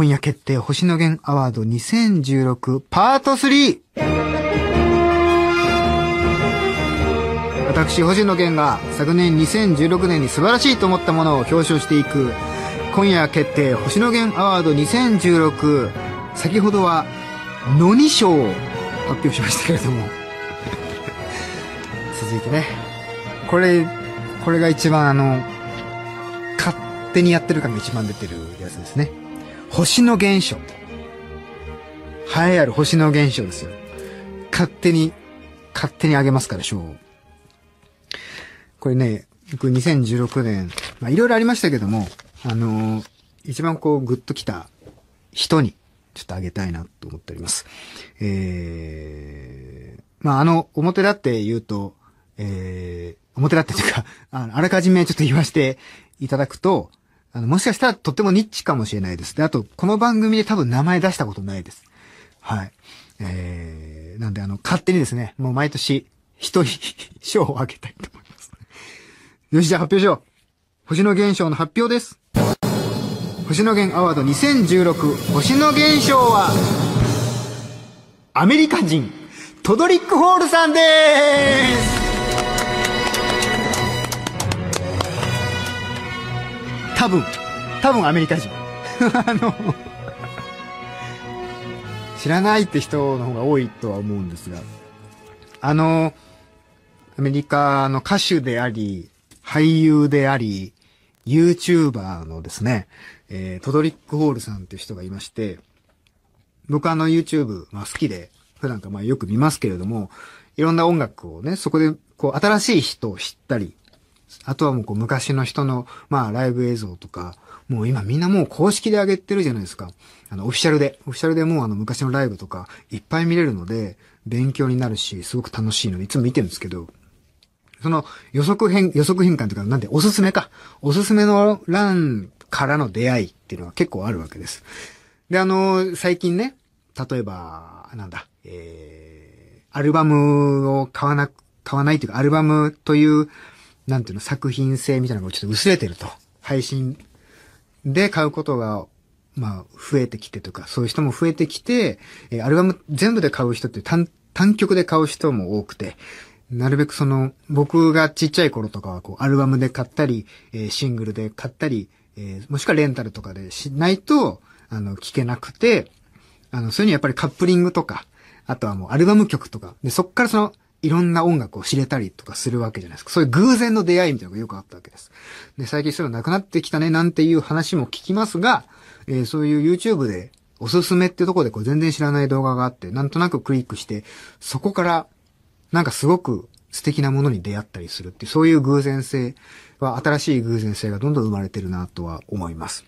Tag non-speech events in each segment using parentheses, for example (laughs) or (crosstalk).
今夜決定星野源アワード2016パート 3! 私、星野源が昨年2016年に素晴らしいと思ったものを表彰していく今夜決定星野源アワード2016先ほどはのに賞を発表しましたけれども (laughs) 続いてねこれこれが一番あの勝手にやってる感が一番出てるやつですね星の現象。栄えある星の現象ですよ。勝手に、勝手にあげますから賞う。これね、僕2016年、まあいろいろありましたけども、あのー、一番こうグッときた人に、ちょっとあげたいなと思っております。えー、まああの、表だって言うと、えー、表だってというか、あらかじめちょっと言わせていただくと、あの、もしかしたらとってもニッチかもしれないですで、あと、この番組で多分名前出したことないです。はい。えー、なんであの、勝手にですね、もう毎年、一人、賞をあげたいと思います。よし、じゃあ発表しよう。星野現象の発表です。星野源アワード2016、星野現象は、アメリカ人、トドリック・ホールさんです多分多分アメリカ人 (laughs) あの知らないって人の方が多いとは思うんですがあのアメリカの歌手であり俳優であり YouTuber のですね、えー、トドリック・ホールさんっていう人がいまして、僕あの YouTube、まあ、好きで、普段からまあよく見ますけれども、いろんな音楽をね、そこでこう新しい人を知ったり、あとはもうこう昔の人の、まあライブ映像とか、もう今みんなもう公式で上げてるじゃないですか。あの、オフィシャルで、オフィシャルでもうあの昔のライブとかいっぱい見れるので、勉強になるし、すごく楽しいので、いつも見てるんですけど、その予測変、予測変換というか、なんで、おすすめか。おすすめの欄からの出会いっていうのは結構あるわけです。で、あの、最近ね、例えば、なんだ、えー、アルバムを買わな、買わないというか、アルバムというなんていうの、作品性みたいなのがちょっと薄れてると。配信で買うことが、まあ、増えてきてとか、そういう人も増えてきて、えアルバム全部で買う人って単、単曲で買う人も多くて、なるべくその、僕がちっちゃい頃とかは、こう、アルバムで買ったり、えシングルで買ったり、えもしくはレンタルとかでしないと、あの、聞けなくて、あの、そういうのやっぱりカップリングとか、あとはもうアルバム曲とか、で、そっからその、いろんな音楽を知れたりとかするわけじゃないですか。そういう偶然の出会いみたいなのがよくあったわけです。で、最近そういうのなくなってきたねなんていう話も聞きますが、えー、そういう YouTube でおすすめってとこでこう全然知らない動画があって、なんとなくクリックして、そこからなんかすごく素敵なものに出会ったりするっていう、そういう偶然性は、新しい偶然性がどんどん生まれてるなとは思います。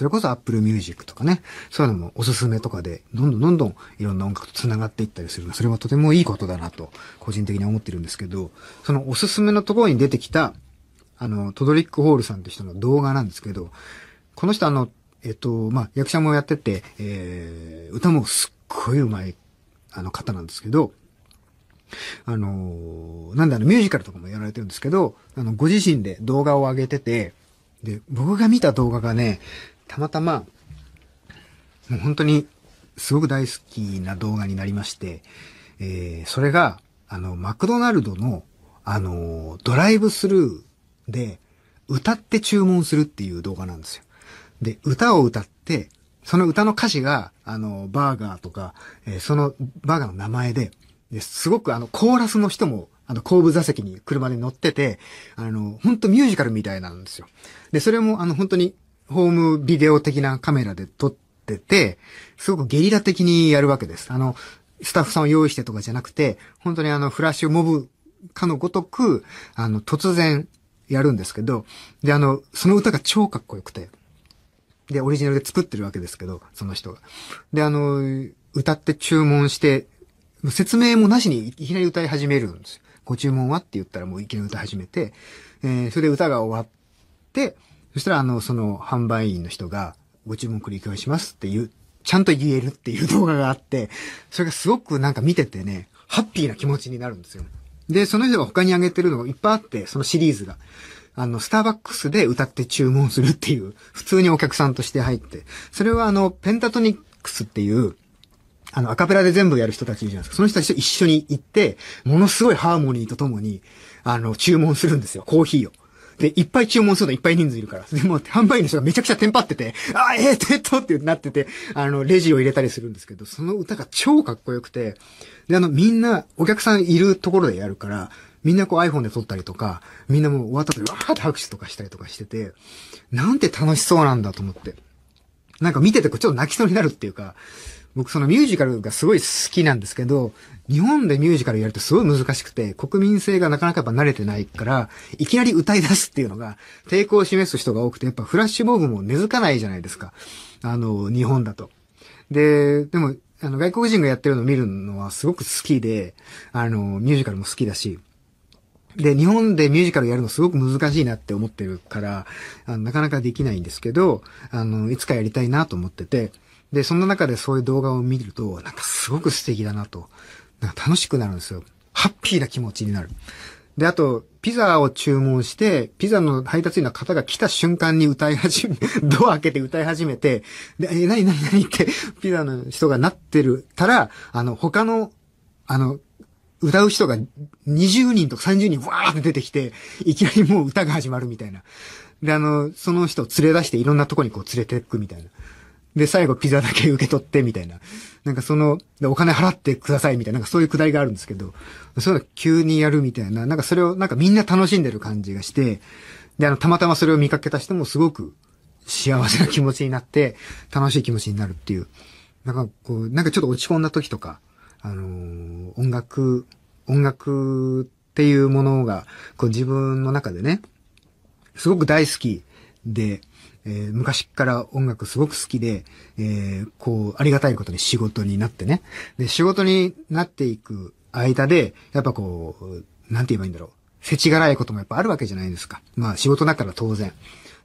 それこそ Apple Music とかね、そういうのもおすすめとかで、どんどんどんどんいろんな音楽と繋がっていったりするそれはとてもいいことだなと、個人的に思ってるんですけど、そのおすすめのところに出てきた、あの、トドリック・ホールさんって人の動画なんですけど、この人あの、えっと、まあ、役者もやってて、えー、歌もすっごい上手い、あの方なんですけど、あのー、なんだあの、ミュージカルとかもやられてるんですけど、あの、ご自身で動画を上げてて、で、僕が見た動画がね、たまたま、もう本当にすごく大好きな動画になりまして、えー、それが、あの、マクドナルドの、あの、ドライブスルーで、歌って注文するっていう動画なんですよ。で、歌を歌って、その歌の歌詞が、あの、バーガーとか、えー、そのバーガーの名前で、ですごくあの、コーラスの人も、あの、後部座席に車で乗ってて、あの、本当ミュージカルみたいなんですよ。で、それもあの、本当にホームビデオ的なカメラで撮ってて、すごくゲリラ的にやるわけです。あの、スタッフさんを用意してとかじゃなくて、本当にあの、フラッシュモブかのごとく、あの、突然やるんですけど、で、あの、その歌が超かっこよくて、で、オリジナルで作ってるわけですけど、その人が。で、あの、歌って注文して、説明もなしにいきなり歌い始めるんですよ。ご注文はって言ったらもういきなり歌い始めて、えー、それで歌が終わって、そしたら、あの、その販売員の人が、ご注文繰り返しますっていう、ちゃんと言えるっていう動画があって、それがすごくなんか見ててね、ハッピーな気持ちになるんですよ。で、その人が他にあげてるのがいっぱいあって、そのシリーズが。あの、スターバックスで歌って注文するっていう、普通にお客さんとして入って。それはあの、ペンタトニックスっていう、あの、アカペラで全部やる人たちじゃないですか。その人たちと一緒に行って、ものすごいハーモニーとともに、あの、注文するんですよ、コーヒーを。で、いっぱい注文するのいっぱい人数いるから。でも、販売員の人がめちゃくちゃテンパってて、あ、ええー、えっとってなってて、あの、レジを入れたりするんですけど、その歌が超かっこよくて、で、あの、みんな、お客さんいるところでやるから、みんなこう iPhone で撮ったりとか、みんなもう終わった時、わーって拍手とかしたりとかしてて、なんて楽しそうなんだと思って。なんか見ててこちょっと泣きそうになるっていうか、僕そのミュージカルがすごい好きなんですけど、日本でミュージカルやるとすごい難しくて、国民性がなかなかやっぱ慣れてないから、いきなり歌い出すっていうのが抵抗を示す人が多くて、やっぱフラッシュボーグも根付かないじゃないですか。あの、日本だと。で、でも、あの、外国人がやってるのを見るのはすごく好きで、あの、ミュージカルも好きだし、で、日本でミュージカルやるのすごく難しいなって思ってるから、あのなかなかできないんですけど、あの、いつかやりたいなと思ってて、で、そんな中でそういう動画を見ると、なんかすごく素敵だなと。なんか楽しくなるんですよ。ハッピーな気持ちになる。で、あと、ピザを注文して、ピザの配達員の方が来た瞬間に歌い始め、(laughs) ドア開けて歌い始めて、で、え、なになになにって、ピザの人がなってるたら、あの、他の、あの、歌う人が20人とか30人わーって出てきて、いきなりもう歌が始まるみたいな。で、あの、その人を連れ出していろんなとこにこう連れていくみたいな。で、最後ピザだけ受け取ってみたいな。なんかその、お金払ってくださいみたいな、なんかそういうくだりがあるんですけど、そういうの急にやるみたいな、なんかそれをなんかみんな楽しんでる感じがして、で、あの、たまたまそれを見かけた人もすごく幸せな気持ちになって、楽しい気持ちになるっていう。なんかこう、なんかちょっと落ち込んだ時とか、あのー、音楽、音楽っていうものが、こう自分の中でね、すごく大好きで、えー、昔から音楽すごく好きで、えー、こう、ありがたいことに仕事になってね。で、仕事になっていく間で、やっぱこう、なんて言えばいいんだろう。せちがらいこともやっぱあるわけじゃないですか。まあ仕事だから当然。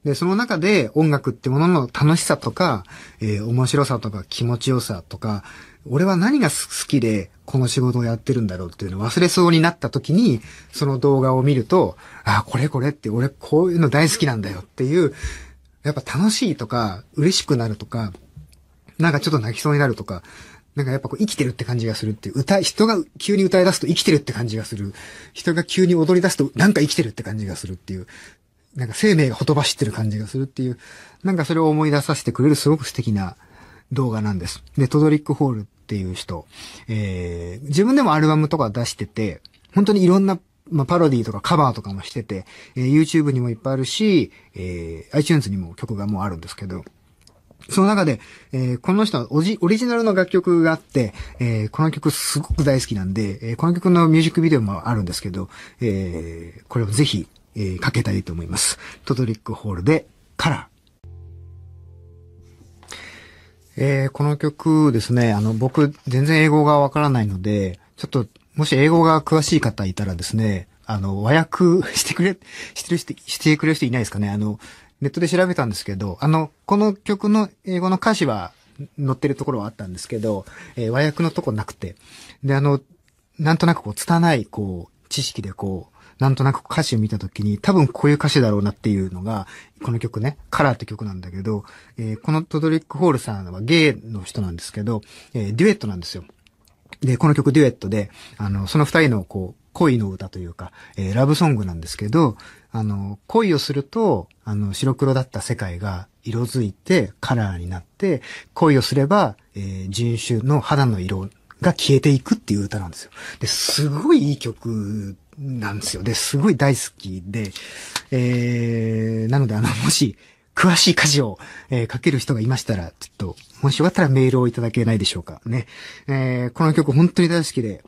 で、その中で音楽ってものの楽しさとか、えー、面白さとか気持ちよさとか、俺は何が好きでこの仕事をやってるんだろうっていうのを忘れそうになった時に、その動画を見ると、あ、これこれって俺こういうの大好きなんだよっていう、やっぱ楽しいとか、嬉しくなるとか、なんかちょっと泣きそうになるとか、なんかやっぱこう生きてるって感じがするっていう、歌、人が急に歌い出すと生きてるって感じがする。人が急に踊り出すとなんか生きてるって感じがするっていう。なんか生命がほとばしってる感じがするっていう。なんかそれを思い出させてくれるすごく素敵な動画なんです。で、トドリック・ホールっていう人、えー、自分でもアルバムとか出してて、本当にいろんなまあ、パロディとかカバーとかもしてて、えー、YouTube にもいっぱいあるし、えー、iTunes にも曲がもうあるんですけど、その中で、えー、この人はオリジナルの楽曲があって、えー、この曲すごく大好きなんで、えー、この曲のミュージックビデオもあるんですけど、えこれをぜひ、えかけたいと思います。トトリックホールで、カラー。えこの曲ですね、あの、僕、全然英語がわからないので、ちょっともし英語が詳しい方いたらですね、あの、和訳してくれ、してる人、してくれる人いないですかね。あの、ネットで調べたんですけど、あの、この曲の英語の歌詞は載ってるところはあったんですけど、えー、和訳のとこなくて。で、あの、なんとなくこう、拙い、こう、知識でこう、なんとなく歌詞を見たときに、多分こういう歌詞だろうなっていうのが、この曲ね、カラーって曲なんだけど、えー、このトドリック・ホールさんはゲイの人なんですけど、えー、デュエットなんですよ。で、この曲デュエットで、あの、その二人のこう、恋の歌というか、えー、ラブソングなんですけど、あの、恋をすると、あの、白黒だった世界が色づいてカラーになって、恋をすれば、えー、人種の肌の色が消えていくっていう歌なんですよ。で、すごいいい曲なんですよ。で、すごい大好きで、えー、なので、あの、もし、詳しい歌詞を、えー、書ける人がいましたら、ちょっと、もしよかったらメールをいただけないでしょうか。ね。えー、この曲本当に大好きで、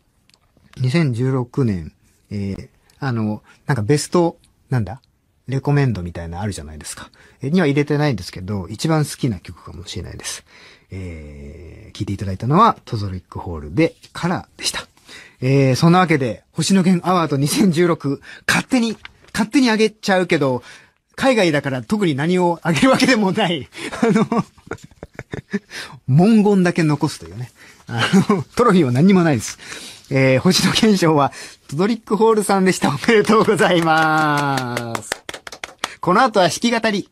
2016年、えー、あの、なんかベスト、なんだレコメンドみたいなあるじゃないですか。えには入れてないんですけど、一番好きな曲かもしれないです。えー、聴いていただいたのは、トゾリックホールで、カラーでした。えー、そんなわけで、星野源アワード2016、勝手に、勝手にあげちゃうけど、海外だから特に何をあげるわけでもない、(laughs) あの、文言だけ残すというね。あの、トロフィーは何にもないです。えー、星野検証は、トドリックホールさんでした。おめでとうございます。この後は弾き語り。